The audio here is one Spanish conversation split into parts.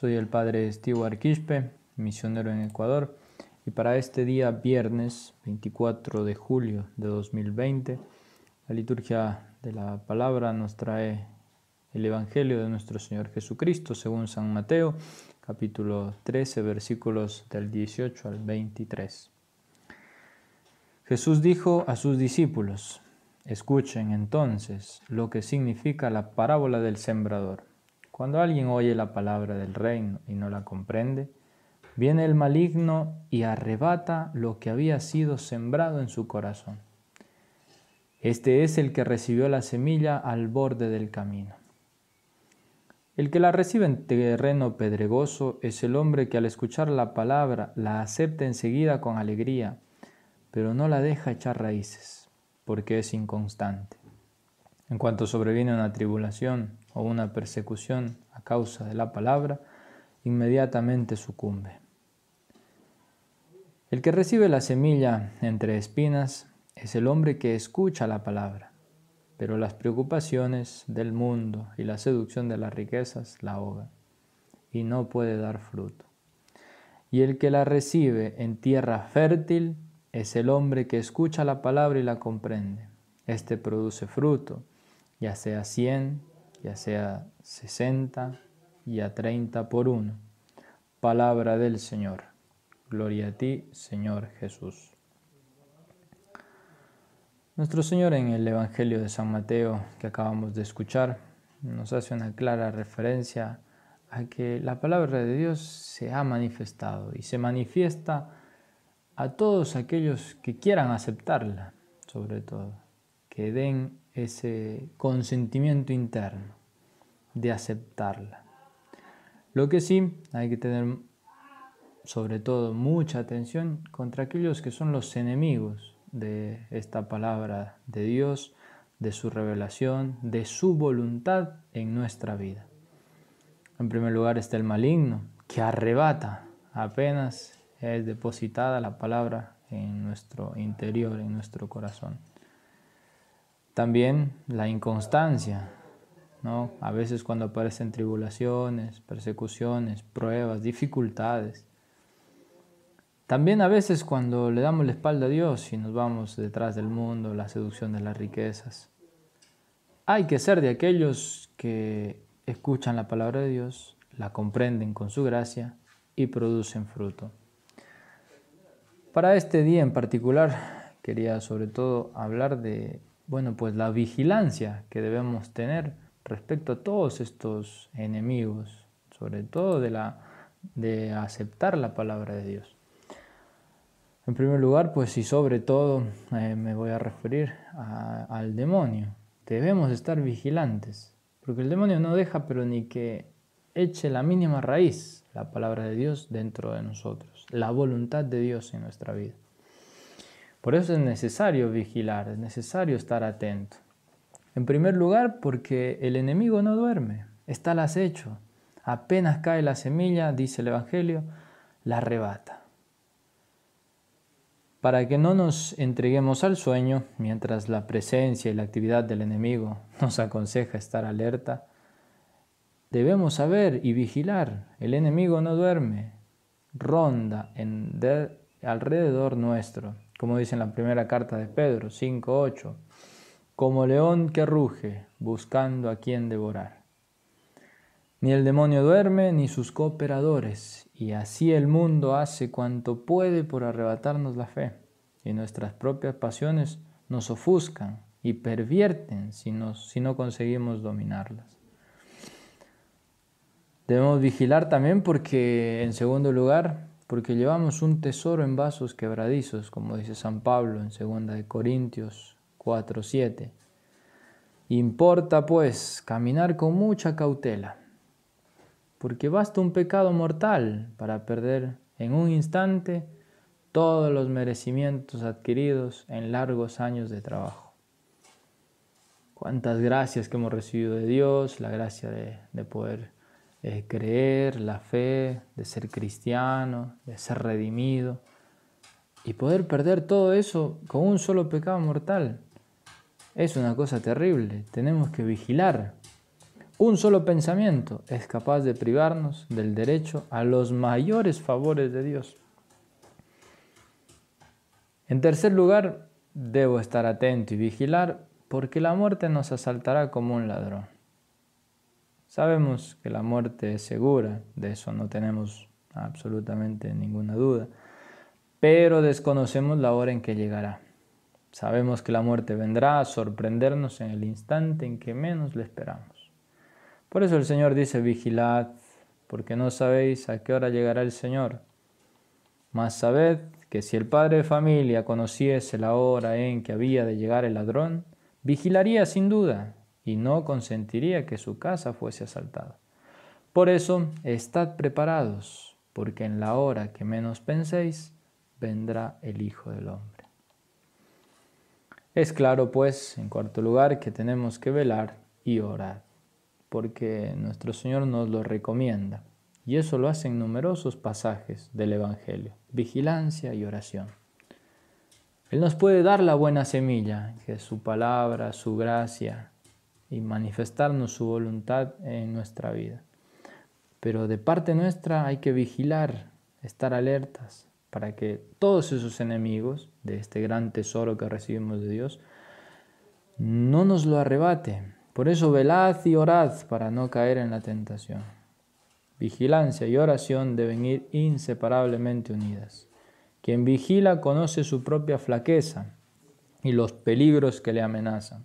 Soy el padre Stewart Quispe, misionero en Ecuador, y para este día, viernes 24 de julio de 2020, la liturgia de la palabra nos trae el Evangelio de nuestro Señor Jesucristo según San Mateo, capítulo 13, versículos del 18 al 23. Jesús dijo a sus discípulos, escuchen entonces lo que significa la parábola del sembrador. Cuando alguien oye la palabra del reino y no la comprende, viene el maligno y arrebata lo que había sido sembrado en su corazón. Este es el que recibió la semilla al borde del camino. El que la recibe en terreno pedregoso es el hombre que al escuchar la palabra la acepta enseguida con alegría, pero no la deja echar raíces, porque es inconstante. En cuanto sobreviene una tribulación o una persecución a causa de la palabra, inmediatamente sucumbe. El que recibe la semilla entre espinas es el hombre que escucha la palabra, pero las preocupaciones del mundo y la seducción de las riquezas la ahogan y no puede dar fruto. Y el que la recibe en tierra fértil es el hombre que escucha la palabra y la comprende. Este produce fruto, ya sea 100, ya sea 60 y a 30 por uno. Palabra del Señor. Gloria a ti, Señor Jesús. Nuestro Señor en el Evangelio de San Mateo que acabamos de escuchar nos hace una clara referencia a que la palabra de Dios se ha manifestado y se manifiesta a todos aquellos que quieran aceptarla, sobre todo, que den ese consentimiento interno de aceptarla. Lo que sí hay que tener sobre todo mucha atención contra aquellos que son los enemigos de esta palabra de Dios, de su revelación, de su voluntad en nuestra vida. En primer lugar está el maligno, que arrebata apenas es depositada la palabra en nuestro interior, en nuestro corazón. También la inconstancia, ¿no? A veces cuando aparecen tribulaciones, persecuciones, pruebas, dificultades. También a veces cuando le damos la espalda a Dios y nos vamos detrás del mundo, la seducción de las riquezas. Hay que ser de aquellos que escuchan la palabra de Dios, la comprenden con su gracia y producen fruto. Para este día en particular quería sobre todo hablar de bueno, pues la vigilancia que debemos tener respecto a todos estos enemigos, sobre todo de, la, de aceptar la palabra de Dios. En primer lugar, pues y sobre todo eh, me voy a referir al demonio. Debemos estar vigilantes, porque el demonio no deja pero ni que eche la mínima raíz la palabra de Dios dentro de nosotros, la voluntad de Dios en nuestra vida. Por eso es necesario vigilar, es necesario estar atento. En primer lugar, porque el enemigo no duerme, está al acecho. Apenas cae la semilla, dice el Evangelio, la arrebata. Para que no nos entreguemos al sueño, mientras la presencia y la actividad del enemigo nos aconseja estar alerta, debemos saber y vigilar. El enemigo no duerme, ronda en alrededor nuestro como dice en la primera carta de Pedro 5.8, como león que ruge buscando a quien devorar. Ni el demonio duerme, ni sus cooperadores, y así el mundo hace cuanto puede por arrebatarnos la fe, y nuestras propias pasiones nos ofuscan y pervierten si, si no conseguimos dominarlas. Debemos vigilar también porque, en segundo lugar, porque llevamos un tesoro en vasos quebradizos, como dice San Pablo en 2 Corintios 4, 7. Importa, pues, caminar con mucha cautela, porque basta un pecado mortal para perder en un instante todos los merecimientos adquiridos en largos años de trabajo. Cuántas gracias que hemos recibido de Dios, la gracia de, de poder creer, la fe, de ser cristiano, de ser redimido, y poder perder todo eso con un solo pecado mortal. Es una cosa terrible, tenemos que vigilar. Un solo pensamiento es capaz de privarnos del derecho a los mayores favores de Dios. En tercer lugar, debo estar atento y vigilar porque la muerte nos asaltará como un ladrón. Sabemos que la muerte es segura, de eso no tenemos absolutamente ninguna duda, pero desconocemos la hora en que llegará. Sabemos que la muerte vendrá a sorprendernos en el instante en que menos le esperamos. Por eso el Señor dice, vigilad, porque no sabéis a qué hora llegará el Señor. Mas sabed que si el padre de familia conociese la hora en que había de llegar el ladrón, vigilaría sin duda y no consentiría que su casa fuese asaltada. Por eso, estad preparados, porque en la hora que menos penséis, vendrá el Hijo del Hombre. Es claro, pues, en cuarto lugar, que tenemos que velar y orar, porque nuestro Señor nos lo recomienda, y eso lo hacen numerosos pasajes del Evangelio, vigilancia y oración. Él nos puede dar la buena semilla, que es su palabra, su gracia, y manifestarnos su voluntad en nuestra vida. Pero de parte nuestra hay que vigilar, estar alertas, para que todos esos enemigos de este gran tesoro que recibimos de Dios no nos lo arrebate. Por eso velad y orad para no caer en la tentación. Vigilancia y oración deben ir inseparablemente unidas. Quien vigila conoce su propia flaqueza y los peligros que le amenazan.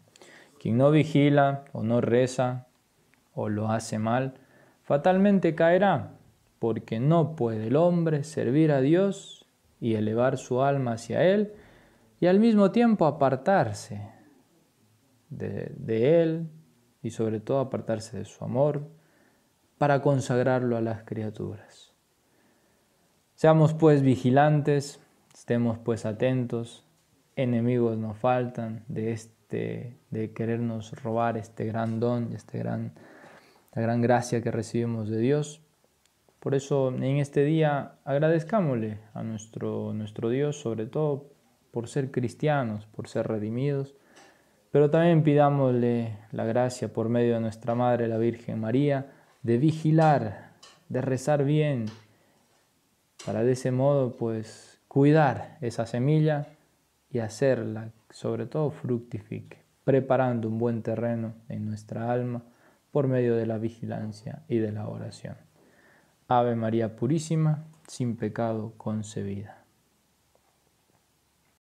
Quien no vigila o no reza o lo hace mal, fatalmente caerá, porque no puede el hombre servir a Dios y elevar su alma hacia Él y al mismo tiempo apartarse de, de Él y sobre todo apartarse de su amor para consagrarlo a las criaturas. Seamos pues vigilantes, estemos pues atentos, enemigos nos faltan de este de querernos robar este gran don y este gran la gran gracia que recibimos de Dios. Por eso en este día agradezcámosle a nuestro, nuestro Dios, sobre todo por ser cristianos, por ser redimidos, pero también pidámosle la gracia por medio de nuestra Madre, la Virgen María, de vigilar, de rezar bien, para de ese modo pues cuidar esa semilla y hacerla, sobre todo, fructifique, preparando un buen terreno en nuestra alma por medio de la vigilancia y de la oración. Ave María Purísima, sin pecado concebida.